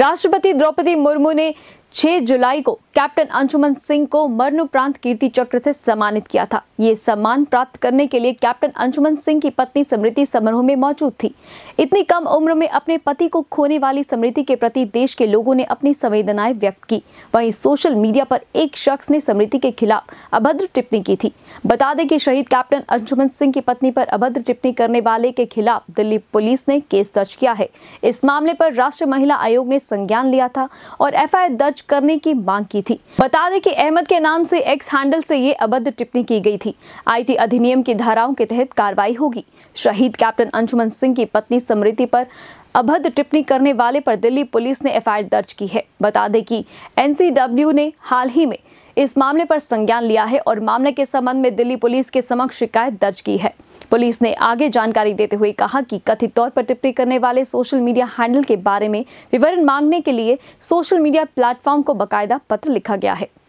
राष्ट्रपति द्रौपदी मुर्मू ने 6 जुलाई को कैप्टन अंशुमन सिंह को मरणोपरांत कीर्ति चक्र से सम्मानित किया था ये सम्मान प्राप्त करने के लिए कैप्टन अंशुमन सिंह की पत्नी स्मृति समारोह में मौजूद थी इतनी कम उम्र में अपने पति को खोने वाली समृति के प्रति देश के लोगों ने अपनी संवेदनाएं व्यक्त की वहीं सोशल मीडिया पर एक शख्स ने समृति के खिलाफ अभद्र टिप्पणी की थी बता दें कि शहीद कैप्टन अंशुमन सिंह की पत्नी पर अभद्र टिप्पणी करने वाले के खिलाफ दिल्ली पुलिस ने केस दर्ज किया है इस मामले पर राष्ट्रीय महिला आयोग ने संज्ञान लिया था और एफ दर्ज करने की मांग की की थी बता दें कि अहमद के नाम से एक्स हैंडल से ये अबद्ध टिप्पणी की गई थी आईटी अधिनियम की धाराओं के तहत कार्रवाई होगी शहीद कैप्टन अंशुमन सिंह की पत्नी समृति पर अभद्र टिप्पणी करने वाले पर दिल्ली पुलिस ने एफ दर्ज की है बता दें कि एन ने हाल ही में इस मामले पर संज्ञान लिया है और मामले के संबंध में दिल्ली पुलिस के समक्ष शिकायत दर्ज की है पुलिस ने आगे जानकारी देते हुए कहा कि कथित तौर पर टिप्पणी करने वाले सोशल मीडिया हैंडल के बारे में विवरण मांगने के लिए सोशल मीडिया प्लेटफॉर्म को बकायदा पत्र लिखा गया है